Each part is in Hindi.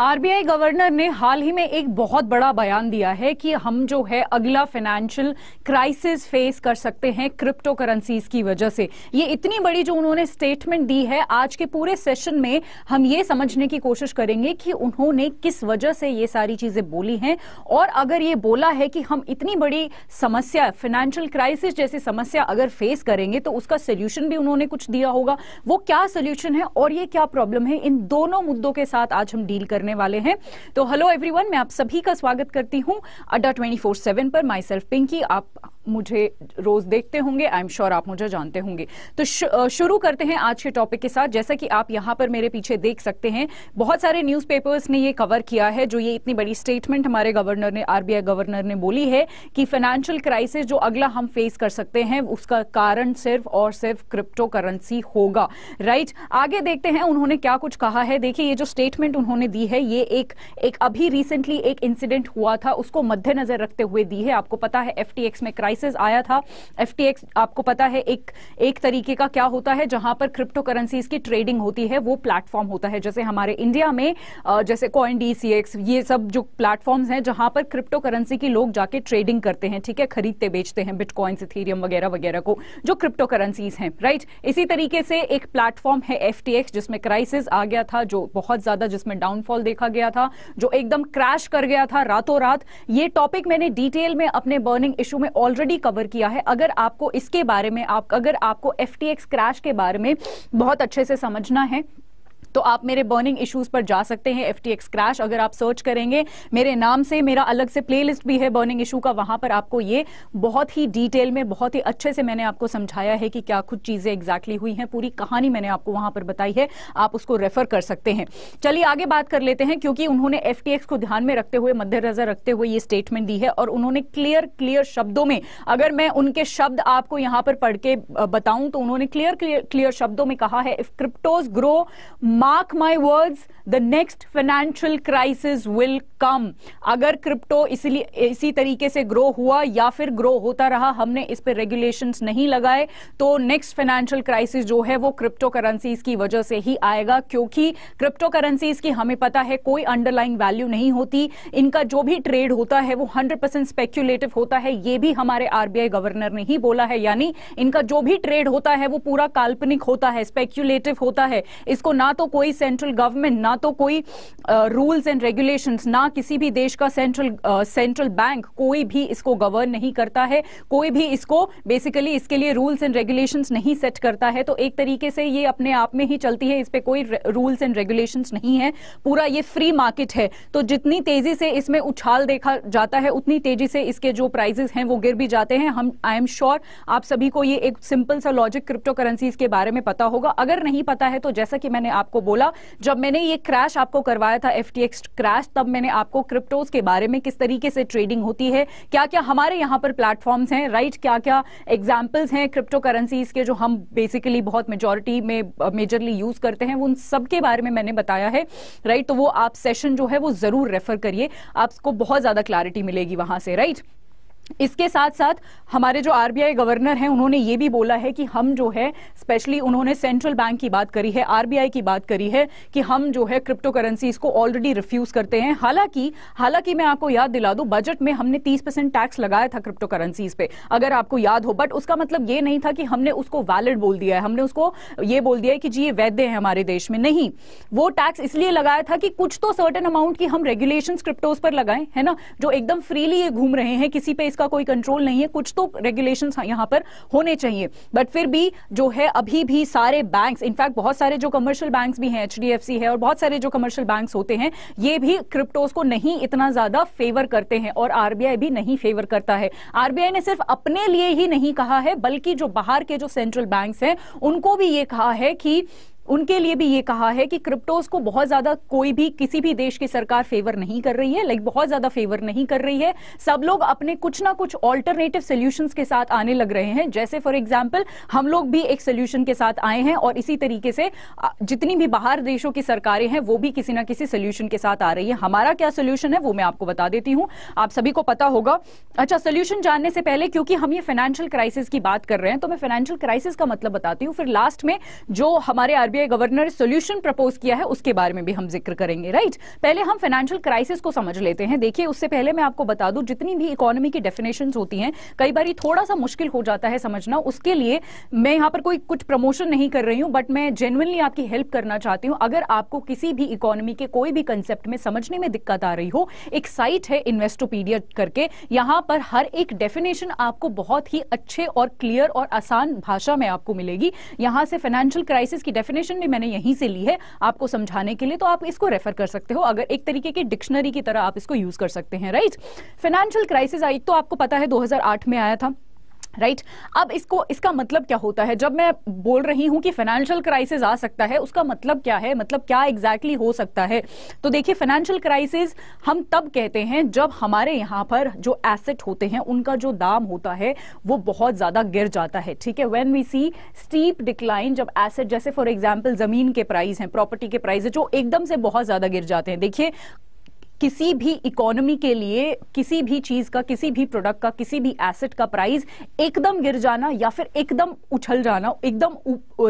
आरबीआई गवर्नर ने हाल ही में एक बहुत बड़ा बयान दिया है कि हम जो है अगला फाइनेंशियल क्राइसिस फेस कर सकते हैं क्रिप्टो करेंसीज की वजह से ये इतनी बड़ी जो उन्होंने स्टेटमेंट दी है आज के पूरे सेशन में हम ये समझने की कोशिश करेंगे कि उन्होंने किस वजह से ये सारी चीजें बोली हैं और अगर ये बोला है कि हम इतनी बड़ी समस्या फाइनेंशियल क्राइसिस जैसी समस्या अगर फेस करेंगे तो उसका सोल्यूशन भी उन्होंने कुछ दिया होगा वो क्या सोल्यूशन है और ये क्या प्रॉब्लम है इन दोनों मुद्दों के साथ आज हम डील करने करने वाले हैं तो हेलो एवरीवन मैं आप सभी का स्वागत करती हूं अड्डा 24/7 पर माई सेल्फ पिंकी आप मुझे रोज देखते होंगे आई एम श्योर आप मुझे जानते होंगे तो शुरू करते हैं आज के टॉपिक के साथ जैसा कि आप यहां पर मेरे पीछे देख सकते हैं बहुत सारे न्यूज़पेपर्स ने ये कवर किया है जो ये इतनी बड़ी स्टेटमेंट हमारे गवर्नर ने आरबीआई गवर्नर ने बोली है कि फाइनेंशियल क्राइसिस जो अगला हम फेस कर सकते हैं उसका कारण सिर्फ और सिर्फ क्रिप्टो करेंसी होगा राइट आगे देखते हैं उन्होंने क्या कुछ कहा है देखिए ये जो स्टेटमेंट उन्होंने दी है है ये एक एक अभी रिसेंटली एक इंसिडेंट हुआ था उसको मद्देनजर रखते हुए दी है आपको पता है एफ में क्राइसिस आया था एफ आपको पता है एक एक तरीके का क्या होता है जहां पर क्रिप्टो करेंसीज की ट्रेडिंग होती है वो प्लेटफॉर्म होता है जैसे हमारे इंडिया में जैसे कॉइन डी ये सब जो प्लेटफॉर्म है जहां पर क्रिप्टो करेंसी की लोग जाके ट्रेडिंग करते हैं ठीक है खरीदते बेचते हैं बिटकॉइन इथेरियम वगैरह वगैरह को जो क्रिप्टो करेंसीज हैं राइट इसी तरीके से एक प्लेटफॉर्म है एफ जिसमें क्राइसिस आ गया था जो बहुत ज्यादा जिसमें डाउनफॉल देखा गया था जो एकदम क्रैश कर गया था रातों रात ये टॉपिक मैंने डिटेल में अपने बर्निंग इशू में ऑलरेडी कवर किया है अगर आपको इसके बारे में आप अगर आपको एफ क्रैश के बारे में बहुत अच्छे से समझना है तो आप मेरे बर्निंग इश्यूज पर जा सकते हैं एफ क्रैश अगर आप सर्च करेंगे मेरे नाम से मेरा अलग से प्लेलिस्ट भी है बर्निंग इशू का वहां पर आपको ये बहुत ही डिटेल में बहुत ही अच्छे से मैंने आपको समझाया है कि क्या कुछ चीजें एग्जैक्टली हुई हैं पूरी कहानी मैंने आपको वहां पर बताई है आप उसको रेफर कर सकते हैं चलिए आगे बात कर लेते हैं क्योंकि उन्होंने एफ को ध्यान में रखते हुए मद्देनजर रखते हुए ये स्टेटमेंट दी है और उन्होंने क्लियर क्लियर शब्दों में अगर मैं उनके शब्द आपको यहां पर पढ़ के बताऊं तो उन्होंने क्लियर क्लियर शब्दों में कहा है if cryptos grow mark my words the next financial crisis will come अगर क्रिप्टो इसलिए इसी तरीके से ग्रो हुआ या फिर ग्रो होता रहा हमने इस पर रेगुलेशन नहीं लगाए तो नेक्स्ट फाइनेंशियल क्राइसिस जो है वो क्रिप्टो करेंसीज की वजह से ही आएगा क्योंकि क्रिप्टो करेंसीज की हमें पता है कोई अंडरलाइन वैल्यू नहीं होती इनका जो भी ट्रेड होता है वो 100% स्पेक्यूलेटिव होता है ये भी हमारे आरबीआई गवर्नर ने ही बोला है यानी इनका जो भी ट्रेड होता है वो पूरा काल्पनिक होता है स्पेक्यूलेटिव होता है इसको ना तो कोई सेंट्रल गवर्नमेंट ना तो कोई रूल्स एंड रेगुलेशंस ना किसी भी देश का सेंट्रल सेंट्रल बैंक कोई भी इसको गवर्न नहीं करता है कोई भी इसको बेसिकली इसके लिए रूल्स एंड रेगुलेशंस नहीं सेट करता है तो एक तरीके से ये अपने आप में ही चलती है इस पर कोई रूल्स एंड रेगुलेशन नहीं है पूरा ये फ्री मार्केट है तो जितनी तेजी से इसमें उछाल देखा जाता है उतनी तेजी से इसके जो प्राइजेस हैं वो गिर भी जाते हैं हम आई एम श्योर आप सभी को ये एक सिंपल सा लॉजिक क्रिप्टो करेंसी के बारे में पता होगा अगर नहीं पता है तो जैसा कि मैंने आपको आपको बोला जब मैंने ये क्रैश आपको करवाया था एफ क्रैश तब मैंने आपको क्रिप्टोज के बारे में किस तरीके से ट्रेडिंग होती है क्या क्या हमारे यहाँ पर प्लेटफॉर्म्स हैं राइट क्या क्या एग्जाम्पल्स हैं क्रिप्टो करेंसीज के जो हम बेसिकली बहुत मेजोरिटी में मेजरली uh, यूज करते हैं उन सब के बारे में मैंने बताया है राइट तो वो आप सेशन जो है वो जरूर रेफर करिए आपको बहुत ज्यादा क्लैरिटी मिलेगी वहां से राइट right? इसके साथ साथ हमारे जो आरबीआई गवर्नर हैं उन्होंने ये भी बोला है कि हम जो है स्पेशली उन्होंने सेंट्रल बैंक की बात करी है आरबीआई की बात करी है कि हम जो है क्रिप्टो करेंसी को ऑलरेडी रिफ्यूज करते हैं हालांकि हालांकि मैं आपको याद दिला दूं बजट में हमने 30 परसेंट टैक्स लगाया था क्रिप्टो करेंसीज पे अगर आपको याद हो बट उसका मतलब ये नहीं था कि हमने उसको वैलिड बोल दिया है हमने उसको ये बोल दिया है कि जी ये वैध है हमारे देश में नहीं वो टैक्स इसलिए लगाया था कि कुछ तो सर्टन अमाउंट की हम रेगुलेशन क्रिप्टोज पर लगाए है ना जो एकदम फ्रीली ये घूम रहे हैं किसी पे का कोई कंट्रोल नहीं है कुछ तो रेगुलेशन हाँ यहां पर होने चाहिए बट फिर भी जो है अभी भी सारे बैंक इनफैक्ट बहुत सारे जो कमर्शियल बैंक भी हैं एच है और बहुत सारे जो कमर्शियल बैंक होते हैं ये भी क्रिप्टोज को नहीं इतना ज्यादा फेवर करते हैं और आरबीआई भी नहीं फेवर करता है आरबीआई ने सिर्फ अपने लिए ही नहीं कहा है बल्कि जो बाहर के जो सेंट्रल बैंक हैं उनको भी ये कहा है कि उनके लिए भी ये कहा है कि क्रिप्टोज को बहुत ज्यादा कोई भी किसी भी देश की सरकार फेवर नहीं कर रही है लाइक बहुत ज्यादा फेवर नहीं कर रही है सब लोग अपने कुछ ना कुछ ऑल्टरनेटिव सोल्यूशन के साथ आने लग रहे हैं जैसे फॉर एग्जाम्पल हम लोग भी एक सोल्यूशन के साथ आए हैं और इसी तरीके से जितनी भी बाहर देशों की सरकारें हैं वो भी किसी ना किसी सोल्यूशन के साथ आ रही है हमारा क्या सोल्यूशन है वो मैं आपको बता देती हूँ आप सभी को पता होगा अच्छा सोल्यूशन जानने से पहले क्योंकि हम ये फाइनेंशियल क्राइसिस की बात कर रहे हैं तो मैं फाइनेंशियल क्राइसिस का मतलब बताती हूँ फिर लास्ट में जो हमारे RBI RBI governor solution propose किया है उसके बारे में भी हम जिक्र करेंगे राइट पहले हम फाइनेंशियल क्राइसिस को समझ लेते हैं देखिए उससे पहले मैं आपको बता दूं जितनी भी इकोनॉमी की डेफिनेशन होती हैं कई बार थोड़ा सा मुश्किल हो जाता है समझना उसके लिए मैं यहां पर कोई कुछ प्रमोशन नहीं कर रही हूं बट मैं जेनुअनली आपकी हेल्प करना चाहती हूं अगर आपको किसी भी इकोनॉमी के कोई भी कंसेप्ट में समझने में दिक्कत आ रही हो एक साइट है इन्वेस्टोपीडिया करके यहां पर हर एक डेफिनेशन आपको बहुत ही अच्छे और क्लियर और आसान भाषा में आपको मिलेगी यहां से फाइनेंशियल क्राइसिस की डेफिनेशन डेफिनेशन भी मैंने यहीं से ली है आपको समझाने के लिए तो आप इसको रेफर कर सकते हो अगर एक तरीके की डिक्शनरी की तरह आप इसको यूज कर सकते हैं राइट फाइनेंशियल क्राइसिस आई तो आपको पता है दो में आया था राइट right? अब इसको इसका मतलब क्या होता है जब मैं बोल रही हूं कि फाइनेंशियल क्राइसिस आ सकता है उसका मतलब क्या है मतलब क्या एग्जैक्टली exactly हो सकता है तो देखिए फाइनेंशियल क्राइसिस हम तब कहते हैं जब हमारे यहां पर जो एसेट होते हैं उनका जो दाम होता है वो बहुत ज़्यादा गिर जाता है ठीक है when we see steep decline जब एसेट जैसे फॉर एग्जाम्पल ज़मीन के प्राइस है प्रॉपर्टी के प्राइस है जो एकदम से बहुत ज़्यादा गिर जाते हैं देखिए किसी भी इकोनॉमी के लिए किसी भी चीज का किसी भी प्रोडक्ट का किसी भी एसेट का प्राइस एकदम गिर जाना या फिर एकदम उछल जाना एकदम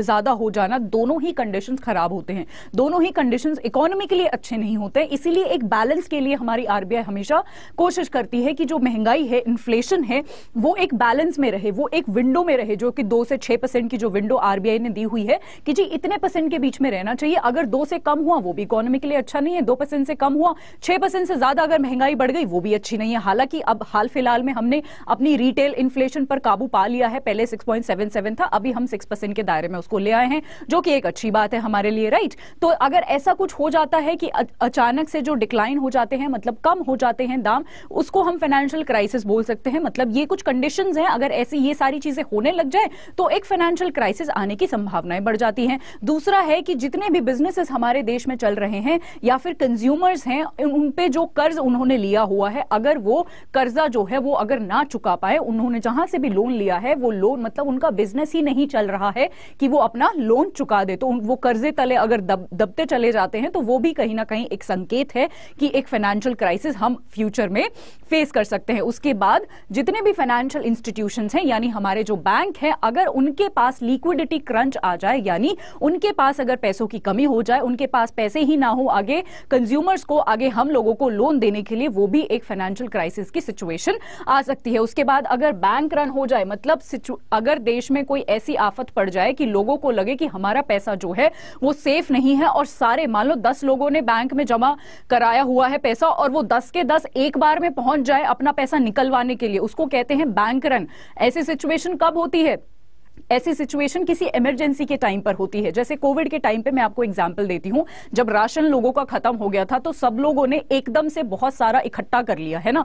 ज्यादा हो जाना दोनों ही कंडीशंस खराब होते हैं दोनों ही कंडीशंस इकोनॉमी के लिए अच्छे नहीं होते इसीलिए एक बैलेंस के लिए हमारी आरबीआई हमेशा कोशिश करती है कि जो महंगाई है इन्फ्लेशन है वो एक बैलेंस में रहे वो एक विंडो में रहे जो कि दो से छह परसेंट की जो विंडो आरबीआई ने दी हुई है कि जी इतने परसेंट के बीच में रहना चाहिए अगर दो से कम हुआ वो भी इकोनॉमी के लिए अच्छा नहीं है दो परसेंट से कम हुआ छह छह परसेंट से ज्यादा अगर महंगाई बढ़ गई वो भी अच्छी नहीं है हालांकि अब हाल फिलहाल में हमने अपनी रिटेल इन्फ्लेशन पर काबू पा लिया है पहले 6.77 था अभी हम 6 परसेंट के दायरे में उसको ले आए हैं जो कि एक अच्छी बात है हमारे लिए राइट तो अगर ऐसा कुछ हो जाता है कि अचानक से जो डिक्लाइन हो जाते हैं मतलब कम हो जाते हैं दाम उसको हम फाइनेंशियल क्राइसिस बोल सकते हैं मतलब ये कुछ कंडीशन है अगर ऐसी ये सारी चीजें होने लग जाए तो एक फाइनेंशियल क्राइसिस आने की संभावनाएं बढ़ जाती है दूसरा है कि जितने भी बिजनेसेस हमारे देश में चल रहे हैं या फिर कंज्यूमर्स हैं उनपे जो कर्ज उन्होंने लिया हुआ है अगर वो कर्जा जो है वो अगर ना चुका पाए उन्होंने जहां से भी लोन लिया है वो लोन मतलब उनका बिजनेस ही नहीं चल रहा है कि वो अपना लोन चुका दे तो वो कर्जे तले अगर दब, दबते चले जाते हैं तो वो भी कहीं ना कहीं एक संकेत है कि एक फाइनेंशियल क्राइसिस हम फ्यूचर में फेस कर सकते हैं उसके बाद जितने भी फाइनेंशियल इंस्टीट्यूशन हैं यानी हमारे जो बैंक हैं अगर उनके पास लिक्विडिटी क्रंच आ जाए यानी उनके पास अगर पैसों की कमी हो जाए उनके पास पैसे ही ना हो आगे कंज्यूमर्स को आगे हम लोगों को लोन देने के लिए वो भी एक फाइनेंशियल क्राइसिस की सिचुएशन आ सकती है उसके बाद अगर बैंक रन हो जाए मतलब अगर देश में कोई ऐसी आफत पड़ जाए कि लोगों को लगे कि हमारा पैसा जो है वो सेफ नहीं है और सारे मान लो दस लोगों ने बैंक में जमा कराया हुआ है पैसा और वो दस के दस एक बार में पहुंच जाए अपना पैसा निकलवाने के लिए उसको कहते हैं बैंक रन ऐसी सिचुएशन कब होती है ऐसी सिचुएशन किसी इमरजेंसी के टाइम पर होती है जैसे कोविड के टाइम पे मैं आपको एग्जाम्पल देती हूँ जब राशन लोगों का खत्म हो गया था तो सब लोगों ने एकदम से बहुत सारा इकट्ठा कर लिया है ना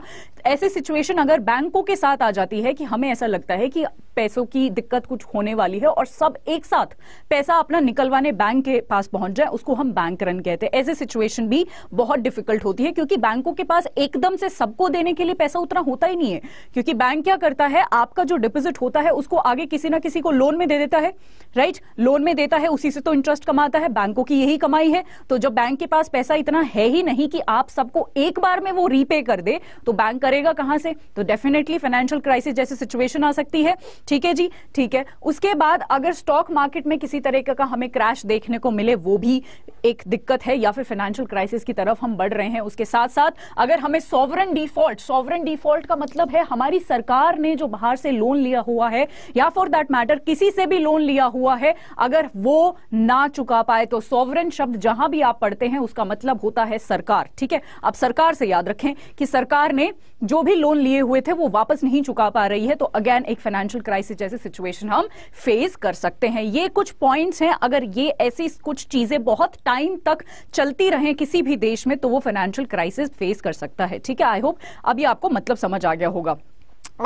ऐसी सिचुएशन अगर बैंकों के साथ आ जाती है कि हमें ऐसा लगता है कि पैसों की दिक्कत कुछ होने वाली है और सब एक साथ पैसा अपना निकलवाने बैंक के पास पहुंच जाए उसको हम बैंक रन कहते हैं ऐसे सिचुएशन भी बहुत डिफिकल्ट होती है क्योंकि बैंकों के पास एकदम से सबको देने के लिए पैसा उतना होता ही नहीं है क्योंकि बैंक क्या करता है आपका जो डिपोजिट होता है उसको आगे किसी ना किसी को लोन में दे देता है राइट right? लोन में देता है उसी से तो इंटरेस्ट कमाता है बैंकों की यही कमाई है तो जब बैंक के पास पैसा इतना है ही नहीं कि आप सबको एक बार में वो रीपे कर दे तो बैंक करेगा कहां से तो डेफिनेटली फाइनेंशियल क्राइसिस जैसी सिचुएशन आ सकती है ठीक है जी ठीक है उसके बाद अगर स्टॉक मार्केट में किसी तरीके का हमें क्रैश देखने को मिले वो भी एक दिक्कत है या फिर फाइनेंशियल क्राइसिस की तरफ हम बढ़ रहे हैं उसके साथ साथ अगर हमें सॉवरन डिफॉल्ट सॉवरन डिफॉल्ट का मतलब है हमारी सरकार ने जो बाहर से लोन लिया हुआ है या फॉर दैट मैटर किसी से भी लोन लिया हुआ है अगर वो ना चुका पाए तो सॉवरन शब्द जहां भी आप पढ़ते हैं उसका मतलब होता है सरकार ठीक है अब सरकार से याद रखें कि सरकार ने जो भी लोन लिए हुए थे वो वापस नहीं चुका पा रही है तो अगेन एक फाइनेंशियल क्राइसिस जैसी सिचुएशन हम फेस कर सकते हैं ये कुछ पॉइंट्स हैं अगर ये ऐसी कुछ चीजें बहुत टाइम तक चलती रहे किसी भी देश में तो वो फाइनेंशियल क्राइसिस फेस कर सकता है ठीक है आई होप अभी आपको मतलब समझ आ गया होगा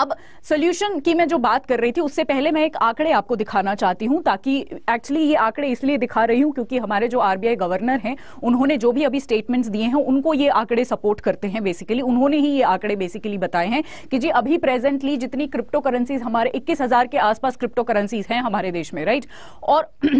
अब सोल्यूशन की मैं जो बात कर रही थी उससे पहले मैं एक आंकड़े आपको दिखाना चाहती हूं ताकि एक्चुअली ये आंकड़े इसलिए दिखा रही हूं क्योंकि हमारे जो आरबीआई गवर्नर हैं उन्होंने जो भी अभी स्टेटमेंट्स दिए हैं उनको ये आंकड़े सपोर्ट करते हैं बेसिकली उन्होंने ही ये आंकड़े बेसिकली बताए हैं कि जी अभी प्रेजेंटली जितनी क्रिप्टो करेंसीज हमारे इक्कीस के आसपास क्रिप्टो करेंसीज हैं हमारे देश में राइट और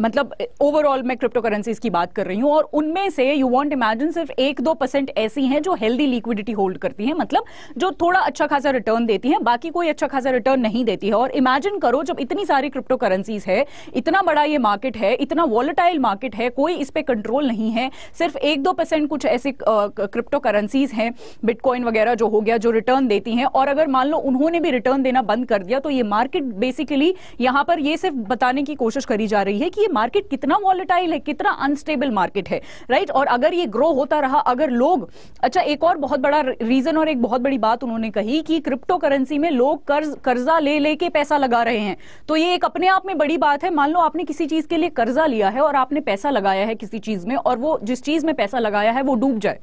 मतलब ओवरऑल मैं क्रिप्टो करेंसीज की बात कर रही हूँ और उनमें से यू वॉन्ट इमेजिन सिर्फ एक दो परसेंट ऐसी हैं जो हेल्दी लिक्विडिटी होल्ड करती है मतलब जो थोड़ा अच्छा खासा रिटर्न देती है बाकी कोई अच्छा खासा रिटर्न नहीं देती है और इमेजिन करो जब इतनी सारी क्रिप्टो करेंसीज है इतना बड़ा ये मार्केट है इतना वॉलेटाइल मार्केट है कोई इस पर कंट्रोल नहीं है सिर्फ एक दो परसेंट कुछ ऐसे क्रिप्टो करेंसीज हैं बिटकॉइन वगैरह जो हो गया जो रिटर्न देती हैं और अगर मान लो उन्होंने भी रिटर्न देना बंद कर दिया तो ये मार्केट बेसिकली यहां पर ये सिर्फ बताने की कोशिश करी जा रही है कि ये मार्केट कितना वॉलेटाइल है कितना अनस्टेबल मार्केट है राइट और अगर ये ग्रो होता रहा अगर लोग अच्छा एक और बहुत बड़ा रीजन और एक बहुत बड़ी बात उन्होंने कही कि क्रिप्टो करेंसी में लोग कर्ज कर्जा ले लेके पैसा लगा रहे हैं तो ये एक अपने आप में बड़ी बात है मान लो आपने किसी चीज के लिए कर्जा लिया है और आपने पैसा लगाया है किसी चीज में और वो जिस चीज में पैसा लगाया है वो डूब जाए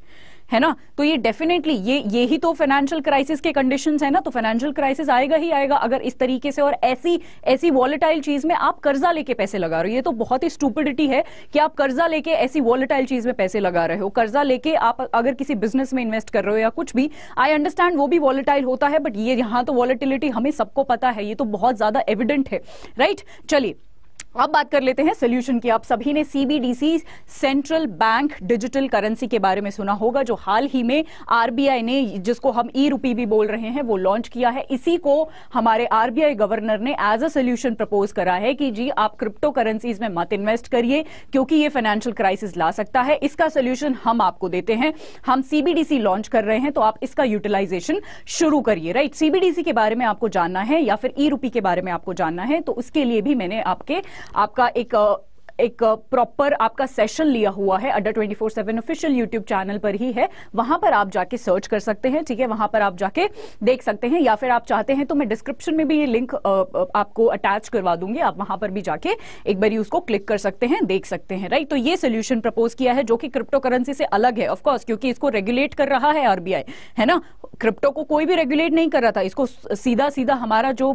है ना तो ये डेफिनेटली ये ये ही तो फाइनेंशियल क्राइसिस के कंडीशन है ना तो फाइनेंशियल क्राइसिस आएगा ही आएगा अगर इस तरीके से और ऐसी ऐसी वॉलेटाइल चीज में आप कर्जा लेके पैसे लगा रहे हो ये तो बहुत ही स्टूपिडिटी है कि आप कर्जा लेके ऐसी वॉलेटाइल चीज में पैसे लगा रहे हो कर्जा लेके आप अगर किसी बिजनेस में इन्वेस्ट कर रहे हो या कुछ भी आई अंडरस्टैंड वो भी वॉलेटाइल होता है बट ये यहां तो वॉलेटिलिटी हमें सबको पता है ये तो बहुत ज्यादा एविडेंट है राइट चलिए अब बात कर लेते हैं सोल्यूशन की आप सभी ने CBDC central bank digital currency के बारे में सुना होगा जो हाल ही में आरबीआई ने जिसको हम ई रूपी भी बोल रहे हैं वो लॉन्च किया है इसी को हमारे आरबीआई गवर्नर ने एज अ सोल्यूशन प्रपोज करा है कि जी आप क्रिप्टो करेंसीज में मत इन्वेस्ट करिए क्योंकि ये फाइनेंशियल क्राइसिस ला सकता है इसका सोल्यूशन हम आपको देते हैं हम सीबीडीसी लॉन्च कर रहे हैं तो आप इसका यूटिलाइजेशन शुरू करिए राइट सीबीडीसी के बारे में आपको जानना है या फिर ई रूपी के बारे में आपको जानना है तो उसके लिए भी मैंने आपके आपका एक एक प्रॉपर आपका सेशन लिया हुआ है under twenty four seven official YouTube channel पर ही है वहां पर आप जाके सर्च कर सकते हैं ठीक है वहां पर आप जाके देख सकते हैं या फिर आप चाहते हैं तो मैं डिस्क्रिप्शन में भी ये लिंक आपको अटैच करवा दूंगी आप वहां पर भी जाके एक बार उसको क्लिक कर सकते हैं देख सकते हैं राइट तो ये सोल्यूशन प्रपोज किया है जो कि क्रिप्टो करेंसी से अलग है ऑफकोर्स क्योंकि इसको रेगुलेट कर रहा है आरबीआई है ना क्रिप्टो को कोई भी रेगुलेट नहीं कर रहा था इसको सीधा सीधा हमारा जो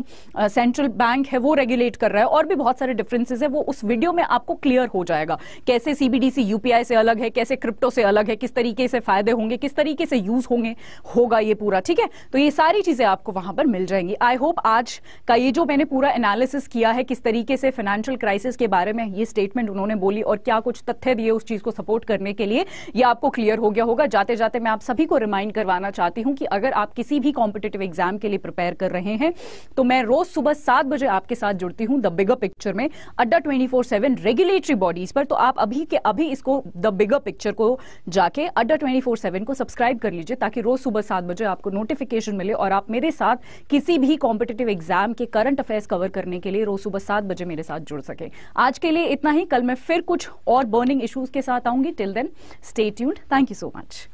सेंट्रल बैंक है वो रेगुलेट कर रहा है और भी बहुत सारे डिफरेंसेस है वो उस वीडियो में आपको आपको क्लियर हो जाएगा कैसे सीबीडीसी यूपीआई से अलग है कैसे क्रिप्टो से अलग है किस तरीके से फायदे होंगे किस तरीके से यूज होंगे होगा ये पूरा ठीक है तो ये सारी चीजें आपको वहां पर मिल जाएंगी आई होप आज का ये जो मैंने पूरा एनालिसिस किया है किस तरीके से फाइनेंशियल क्राइसिस के बारे में ये स्टेटमेंट उन्होंने बोली और क्या कुछ तथ्य दिए उस चीज को सपोर्ट करने के लिए ये आपको क्लियर हो गया होगा जाते जाते मैं आप सभी को रिमाइंड करवाना चाहती हूं कि अगर आप किसी भी कॉम्पिटेटिव एग्जाम के लिए प्रिपेयर कर रहे हैं तो मैं रोज सुबह सात बजे आपके साथ जुड़ती हूँ द बिगर पिक्चर में अड्डा ट्वेंटी फोर सेवन रेग्यू रेगुलेटरी बॉडीज पर तो आप अभी के अभी इसको द बिगर पिक्चर को जाके अड्डा ट्वेंटी फोर सेवन को सब्सक्राइब कर लीजिए ताकि रोज सुबह सात बजे आपको नोटिफिकेशन मिले और आप मेरे साथ किसी भी कॉम्पिटेटिव एग्जाम के करंट अफेयर्स कवर करने के लिए रोज सुबह सात बजे मेरे साथ जुड़ सके आज के लिए इतना ही कल मैं फिर कुछ और बर्निंग इशूज के साथ आऊंगी till then stay tuned thank you so much